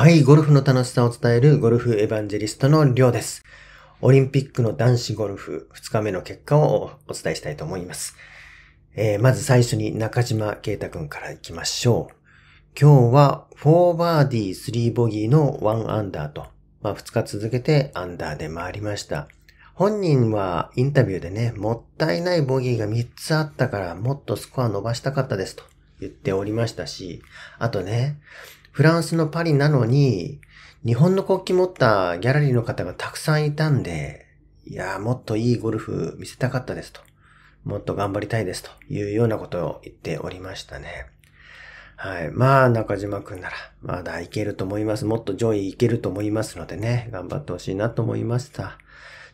はい、ゴルフの楽しさを伝えるゴルフエヴァンジェリストのりょうです。オリンピックの男子ゴルフ2日目の結果をお伝えしたいと思います。えー、まず最初に中島啓太くんから行きましょう。今日は4バーディー3ボギーの1アンダーと、まあ、2日続けてアンダーで回りました。本人はインタビューでね、もったいないボギーが3つあったからもっとスコア伸ばしたかったですと言っておりましたし、あとね、フランスのパリなのに、日本の国旗持ったギャラリーの方がたくさんいたんで、いやーもっといいゴルフ見せたかったですと。もっと頑張りたいですというようなことを言っておりましたね。はい。まあ、中島くんなら、まだいけると思います。もっと上位いけると思いますのでね、頑張ってほしいなと思いました。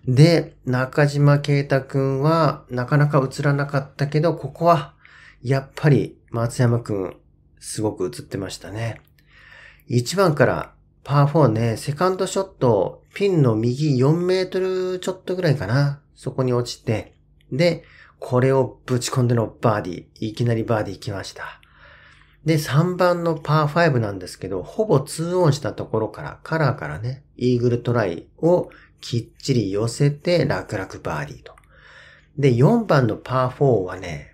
で、中島啓太くんは、なかなか映らなかったけど、ここは、やっぱり、松山くん、すごく映ってましたね。1番からパー4ね、セカンドショット、ピンの右4メートルちょっとぐらいかな。そこに落ちて、で、これをぶち込んでのバーディー。いきなりバーディー来ました。で、3番のパー5なんですけど、ほぼ2オンしたところから、カラーからね、イーグルトライをきっちり寄せて、楽々バーディーと。で、4番のパー4はね、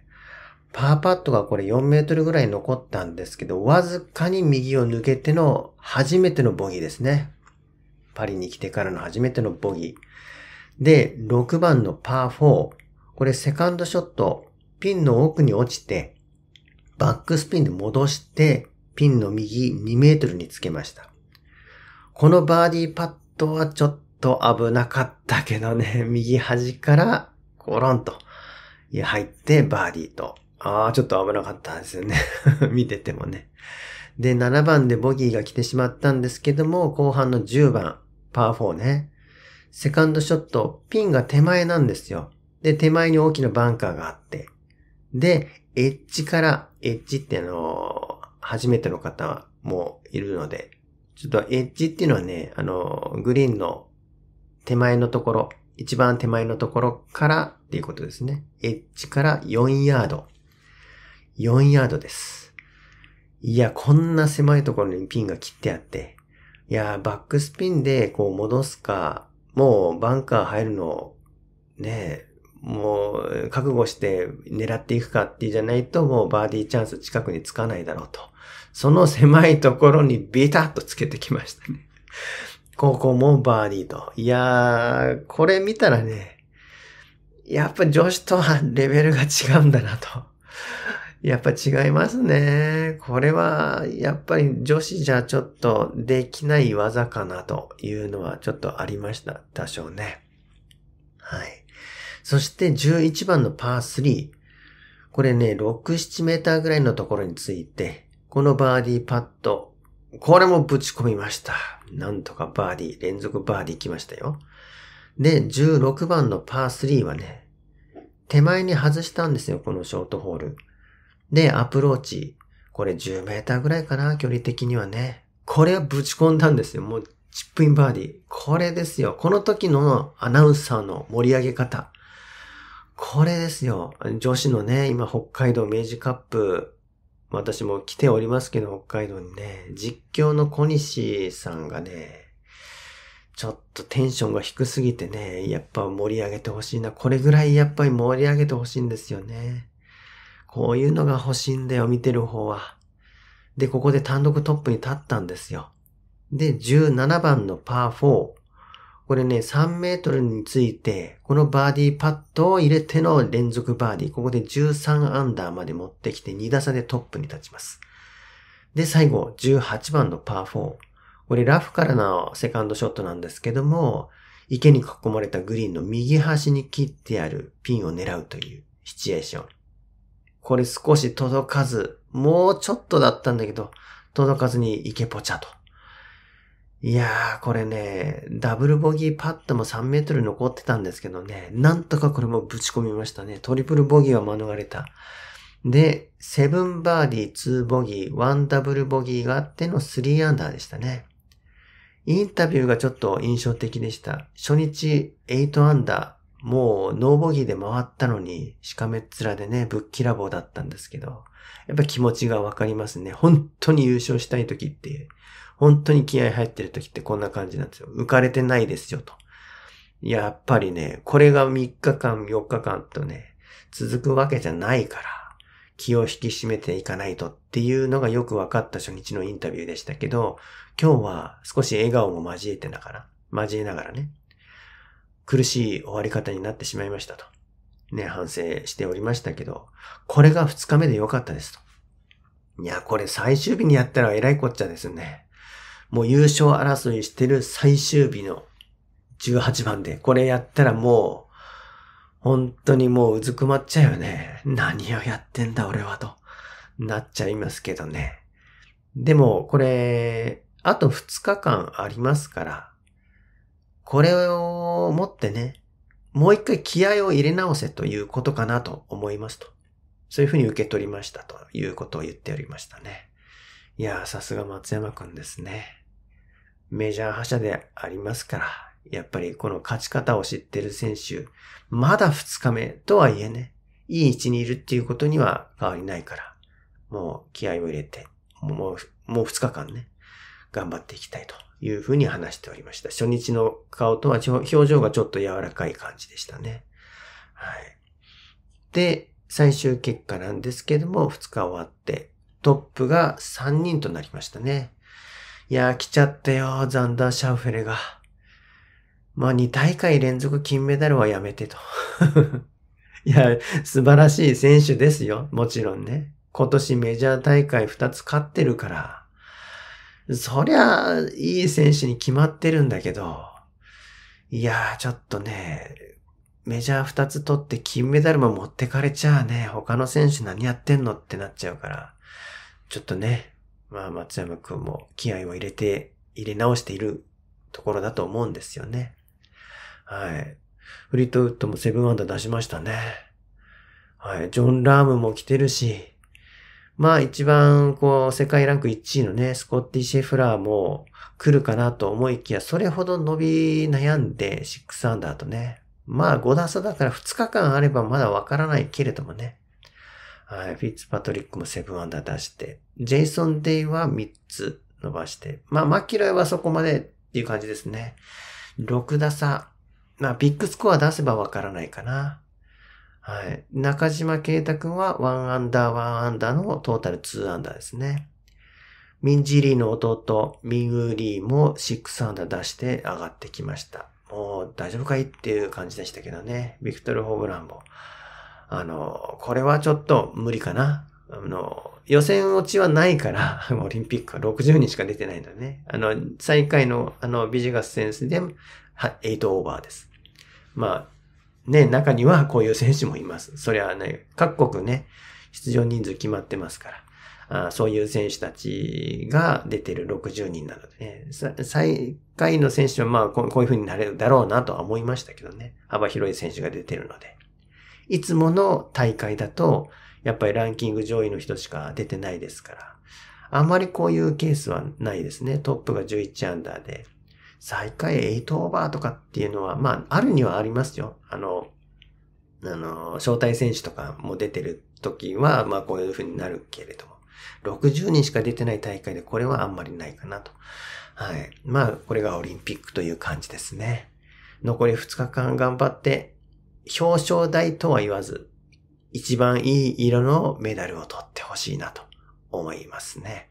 パーパットがこれ4メートルぐらい残ったんですけど、わずかに右を抜けての初めてのボギーですね。パリに来てからの初めてのボギー。で、6番のパー4。これセカンドショット、ピンの奥に落ちて、バックスピンで戻して、ピンの右2メートルにつけました。このバーディーパットはちょっと危なかったけどね、右端からコロンと入ってバーディーとああ、ちょっと危なかったんですよね。見ててもね。で、7番でボギーが来てしまったんですけども、後半の10番、パー4ね。セカンドショット、ピンが手前なんですよ。で、手前に大きなバンカーがあって。で、エッジから、エッジってあの、初めての方もいるので、ちょっとエッジっていうのはね、あの、グリーンの手前のところ、一番手前のところからっていうことですね。エッジから4ヤード。4ヤードです。いや、こんな狭いところにピンが切ってあって、いや、バックスピンでこう戻すか、もうバンカー入るの、ね、もう覚悟して狙っていくかっていうじゃないと、もうバーディーチャンス近くにつかないだろうと。その狭いところにビタッとつけてきましたね。ここもバーディーと。いやー、これ見たらね、やっぱ女子とはレベルが違うんだなと。やっぱ違いますね。これは、やっぱり女子じゃちょっとできない技かなというのはちょっとありました。多少ね。はい。そして11番のパー3。これね、6、7メーターぐらいのところについて、このバーディーパット。これもぶち込みました。なんとかバーディー、連続バーディー来ましたよ。で、16番のパー3はね、手前に外したんですよ、このショートホール。で、アプローチ。これ10メーターぐらいかな、距離的にはね。これをぶち込んだんですよ。もう、チップインバーディー。これですよ。この時のアナウンサーの盛り上げ方。これですよ。女子のね、今北海道明治カップ、私も来ておりますけど、北海道にね、実況の小西さんがね、ちょっとテンションが低すぎてね、やっぱ盛り上げてほしいな。これぐらいやっぱり盛り上げてほしいんですよね。こういうのが欲しいんだよ、見てる方は。で、ここで単独トップに立ったんですよ。で、17番のパー4。これね、3メートルについて、このバーディーパットを入れての連続バーディー。ここで13アンダーまで持ってきて2打差でトップに立ちます。で、最後、18番のパー4。これラフからのセカンドショットなんですけども、池に囲まれたグリーンの右端に切ってあるピンを狙うというシチュエーション。これ少し届かず、もうちょっとだったんだけど、届かずに池ポチャと。いやー、これね、ダブルボギーパットも3メートル残ってたんですけどね、なんとかこれもぶち込みましたね。トリプルボギーは免れた。で、セブンバーディー、ツーボギー、ワンダブルボギーがあっての3アンダーでしたね。インタビューがちょっと印象的でした。初日8アンダー、もうノーボギーで回ったのに、しかめっ面でね、ぶっきらぼうだったんですけど、やっぱ気持ちがわかりますね。本当に優勝したい時って、本当に気合入ってる時ってこんな感じなんですよ。浮かれてないですよ、と。やっぱりね、これが3日間、4日間とね、続くわけじゃないから、気を引き締めていかないとっていうのがよく分かった初日のインタビューでしたけど、今日は少し笑顔も交えてながら、交えながらね、苦しい終わり方になってしまいましたと。ね、反省しておりましたけど、これが2日目で良かったですと。いや、これ最終日にやったら偉いこっちゃですね。もう優勝争いしてる最終日の18番で、これやったらもう、本当にもううずくまっちゃうよね。何をやってんだ俺はと、なっちゃいますけどね。でも、これ、あと2日間ありますから、これを持ってね、もう一回気合を入れ直せということかなと思いますと。そういうふうに受け取りましたということを言っておりましたね。いやー、さすが松山くんですね。メジャー覇者でありますから、やっぱりこの勝ち方を知ってる選手、まだ2日目とはいえね、いい位置にいるっていうことには変わりないから、もう気合を入れて、もう、もう2日間ね、頑張っていきたいというふうに話しておりました。初日の顔とは表情がちょっと柔らかい感じでしたね。はい。で、最終結果なんですけども、2日終わって、トップが3人となりましたね。いやー、来ちゃったよ、ザンダー・シャウフェレが。まあ、2大会連続金メダルはやめてと。いや、素晴らしい選手ですよ。もちろんね。今年メジャー大会2つ勝ってるから。そりゃ、いい選手に決まってるんだけど、いやー、ちょっとね、メジャー2つ取って金メダルも持ってかれちゃあね、他の選手何やってんのってなっちゃうから、ちょっとね、まあ松山くんも気合を入れて、入れ直しているところだと思うんですよね。はい。フリートウッドもセブンアンダー出しましたね。はい。ジョン・ラームも来てるし、まあ一番こう世界ランク1位のね、スコッティ・シェフラーも来るかなと思いきや、それほど伸び悩んで6アンダーとね。まあ5打差だから2日間あればまだわからないけれどもね。はい、フィッツパトリックも7アンダー出して、ジェイソン・デイは3つ伸ばして、まあマキロイはそこまでっていう感じですね。6打差。まあビッグスコア出せばわからないかな。はい。中島啓太くんは1アンダー、1アンダーのトータル2アンダーですね。ミンジリーの弟、ミングリーも6アンダー出して上がってきました。もう大丈夫かいっていう感じでしたけどね。ビクトル・ホブランも。あの、これはちょっと無理かな。あの、予選落ちはないから、オリンピックは60人しか出てないんだね。あの、最下位のあのビジガス選手で8オーバーです。まあ、ね、中にはこういう選手もいます。それはね、各国ね、出場人数決まってますから。あそういう選手たちが出てる60人なのでね。最下位の選手はまあこういう風になれるだろうなとは思いましたけどね。幅広い選手が出てるので。いつもの大会だと、やっぱりランキング上位の人しか出てないですから。あんまりこういうケースはないですね。トップが11アンダーで、最下位8オーバーとかっていうのは、まあ、あるにはありますよ。あの、あの、招待選手とかも出てる時は、まあ、こういう風になるけれども、60人しか出てない大会で、これはあんまりないかなと。はい。まあ、これがオリンピックという感じですね。残り2日間頑張って、表彰台とは言わず、一番いい色のメダルを取ってほしいなと思いますね。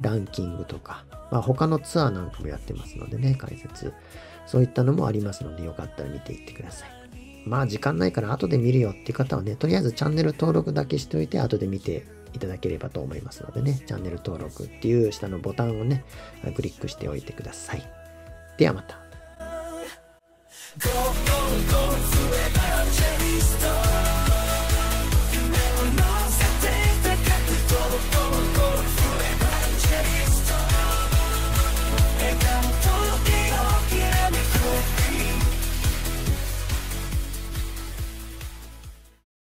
ランキングとか、まあ、他のツアーなんかもやってますのでね、解説。そういったのもありますので、よかったら見ていってください。まあ、時間ないから後で見るよっていう方はね、とりあえずチャンネル登録だけしておいて、後で見ていただければと思いますのでね、チャンネル登録っていう下のボタンをね、クリックしておいてください。ではまた。